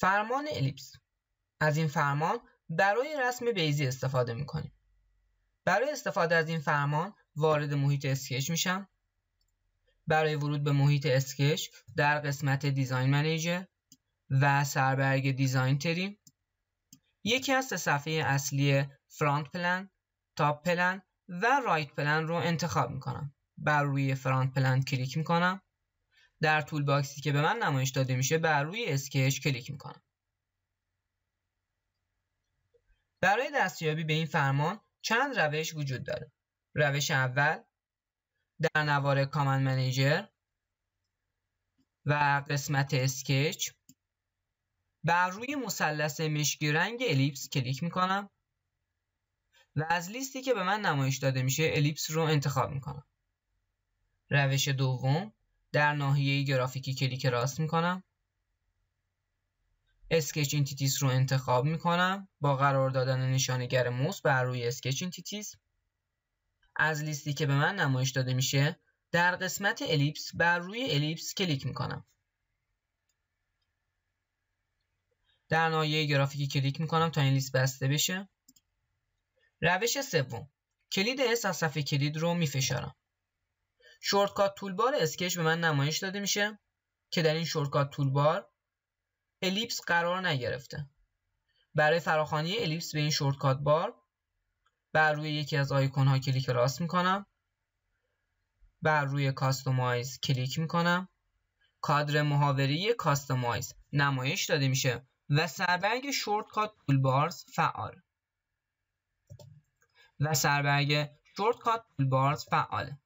فرمان الیپس از این فرمان برای رسم بیزی استفاده میکنیم برای استفاده از این فرمان وارد محیط اسکچ میشم برای ورود به محیط اسکچ در قسمت دیزاین منیجر و سربرگ دیزاین تریم یکی از صفحه اصلی فرانت پلن، تاپ پلن و رایت پلن رو انتخاب میکنم بر روی فرانت پلن کلیک میکنم در طول باکسی که به من نمایش داده میشه بر روی اسکش کلیک میکنم برای دستیابی به این فرمان چند روش وجود داره روش اول در نوار کامن منیجر و قسمت اسکچ بر روی مثلث مشکی رنگ الیپس کلیک میکنم و از لیستی که به من نمایش داده میشه الیپس رو انتخاب میکنم روش دوم در ناحیه گرافیکی کلیک راست میکنم اسکچ انتیتیز رو انتخاب میکنم با قرار دادن نشانگر موس بر روی اسکیچ انتیتیز از لیستی که به من نمایش داده میشه در قسمت الیپس بر روی الیپس کلیک میکنم در ناحیه گرافیکی کلیک میکنم تا این لیست بسته بشه روش سوم کلید اس از صفحه کلید رو فشارم. شورتکات تولبار اسکچ به من نمایش داده میشه که در این شورتکات تولبار الیپس قرار نگرفته برای فراخانی الیپس به این شورتکات بار بر روی یکی از آیکون ها کلیک راست میکنم بر روی کاستومایز کلیک میکنم کادر محاوری کاستومایز نمایش داده میشه و سربرگ شورتکات تولبارز فعال و سربرگ شورتکات تولبارز فعاله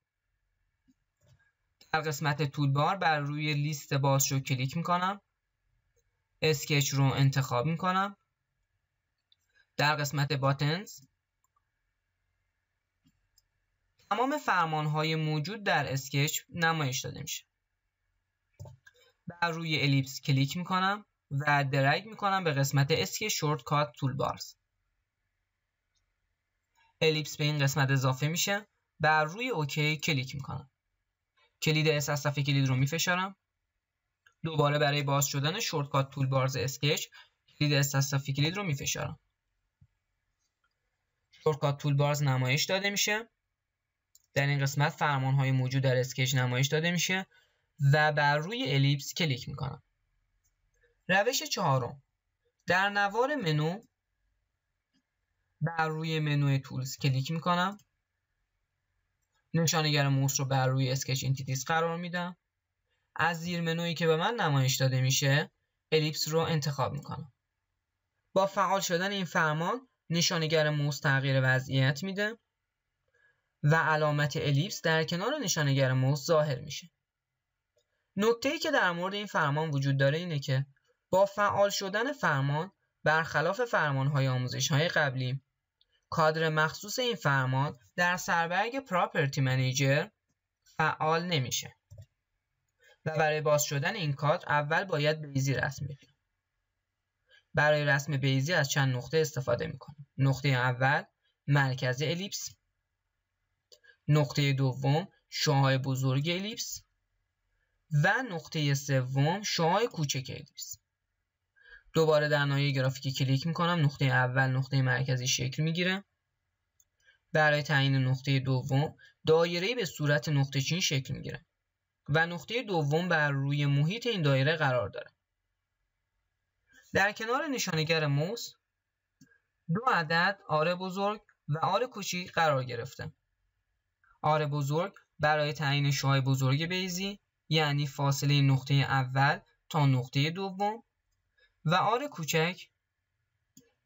در قسمت تولبار بر روی لیست باز رو کلیک میکنم اسکچ رو انتخاب میکنم در قسمت باتنز تمام فرمان های موجود در اسکچ نمایش داده میشه بر روی الیپس کلیک میکنم و درگ میکنم به قسمت اسکچ شورت کات تول بارز الیپس به این قسمت اضافه میشه بر روی اوکی کلیک میکنم کلید اس از صفحه کلید رو میفشارم دوباره برای باز شدن شورتکات تول بارز اسکچ کلید اس از صفحه کلید رو میفشارم شورتکات تول بارز نمایش داده میشه در این قسمت فرمان های موجود در اسکچ نمایش داده میشه و بر روی الیپس کلیک میکنم روش چهارم در نوار منو بر روی منو تولز کلیک میکنم نشانگر موس رو بر روی اسکچ انتیتیز قرار میدم از زیر منویی که به من نمایش داده میشه الیپس رو انتخاب میکنم با فعال شدن این فرمان نشانگر موس تغییر وضعیت میده و علامت الیپس در کنار نشانگر موس ظاهر میشه نکته ای که در مورد این فرمان وجود داره اینه که با فعال شدن فرمان برخلاف فرمان های آموزش های قبلی کادر مخصوص این فرمان در سربرگ پراپرتی منیجر فعال نمیشه و برای باز شدن این کادر اول باید بیزی رسم کنیم. برای رسم بیزی از چند نقطه استفاده میکنیم نقطه اول مرکز الیپس نقطه دوم شوهای بزرگ الیپس و نقطه سوم شوهای کوچک الیپس دوباره در نایه گرافیکی کلیک میکنم نقطه اول نقطه مرکزی شکل میگیره برای تعیین نقطه دوم دایره به صورت نقطه چین شکل میگیره و نقطه دوم بر روی محیط این دایره قرار داره در کنار نشانگر موس دو عدد آره بزرگ و آر کوچی قرار گرفته آره بزرگ برای تعیین شعاع بزرگ بیزی یعنی فاصله نقطه اول تا نقطه دوم و آر کوچک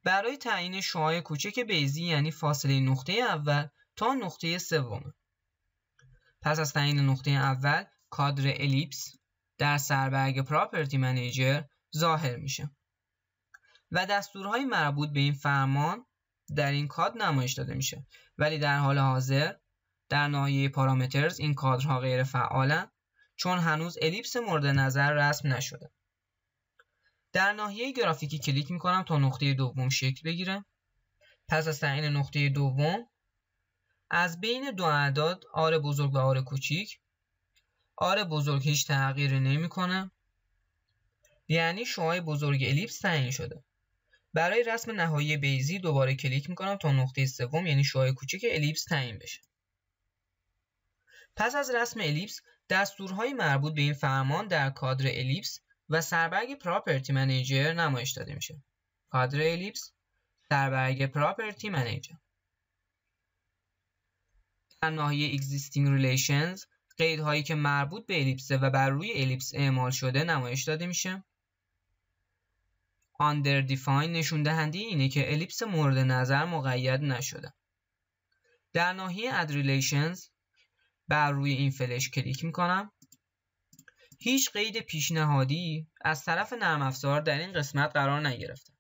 برای تعیین شعاع کوچک بیزی یعنی فاصله نقطه اول تا نقطه سوم پس از تعیین نقطه اول کادر الیپس در سربرگ پراپرتی منیجر ظاهر میشه و دستورهای مربوط به این فرمان در این کادر نمایش داده میشه ولی در حال حاضر در ناحیه پارامترز این کادرها غیر فعالن چون هنوز الیپس مورد نظر رسم نشده در ناحیه گرافیکی کلیک می کنم تا نقطه دوم شکل بگیره پس از تعیین نقطه دوم از بین دو اعداد آر بزرگ و آر کوچیک آر بزرگ هیچ تغییری نمیکنه یعنی شوهای بزرگ الیپس تعیین شده برای رسم نهایی بیزی دوباره کلیک میکنم تا نقطه سوم یعنی شوهای کوچک الیپس تعیین بشه پس از رسم الیپس دستورهای مربوط به این فرمان در کادر الیپس و سربرگ پراپرتی منیجر نمایش داده میشه کادر الیپس سربرگ پراپرتی منیجر در ناحیه Existing Relations قیدهایی که مربوط به الیپسه و بر روی الیپس اعمال شده نمایش داده میشه Under Define نشون دهنده اینه که الیپس مورد نظر مقید نشده در ناحیه اد Relations بر روی این فلش کلیک میکنم هیچ قید پیشنهادی از طرف نرم افزار در این قسمت قرار نگرفته.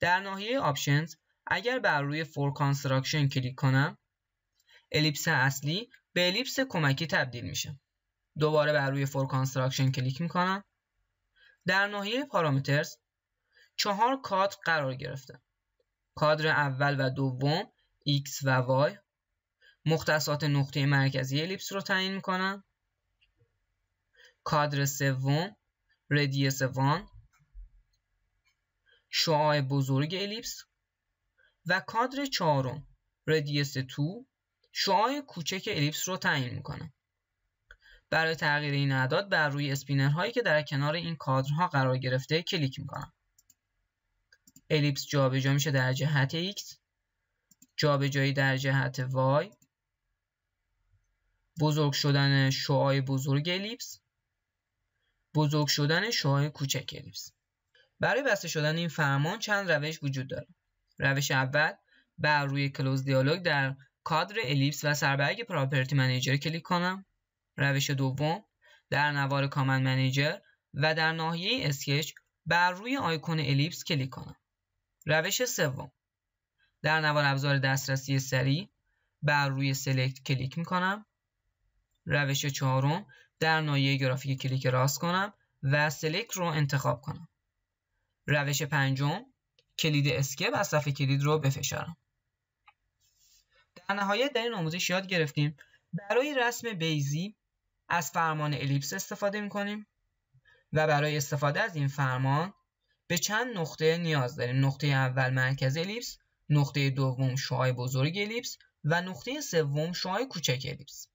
در ناحیه آپشنز اگر بر روی فور کانستراکشن کلیک کنم الیپس اصلی به الیپس کمکی تبدیل میشه. دوباره بر روی فور کانستراکشن کلیک میکنم. در ناحیه پارامترز چهار کادر قرار گرفته. کادر اول و دوم X و Y مختصات نقطه مرکزی الیپس رو تعیین میکنم. کادر سوم ردیس وان شعاع بزرگ الیپس و کادر چهارم ردیس تو شعاع کوچک الیپس رو تعیین میکنه برای تغییر این اعداد بر روی اسپینر هایی که در کنار این کادرها قرار گرفته کلیک میکنم الیپس جابجا میشه در جهت x جابجایی در جهت y بزرگ شدن شعاع بزرگ الیپس بزرگ شدن شوهای کوچک الیپس برای بسته شدن این فرمان چند روش وجود داره روش اول بر روی کلوز دیالوگ در کادر الیپس و سربرگ پراپرتی منیجر کلیک کنم روش دوم در نوار کامند منیجر و در ناحیه اسکچ بر روی آیکون الیپس کلیک کنم روش سوم در نوار ابزار دسترسی سریع بر روی سلکت کلیک می کنم روش چهارم در نایه گرافیک کلیک راست کنم و سلکت رو انتخاب کنم. روش پنجم کلید اسکیپ از صفحه کلید رو بفشارم. در نهایت در این آموزش یاد گرفتیم برای رسم بیزی از فرمان الیپس استفاده می کنیم و برای استفاده از این فرمان به چند نقطه نیاز داریم نقطه اول مرکز الیپس نقطه دوم شعای بزرگ الیپس و نقطه سوم شوهای کوچک الیپس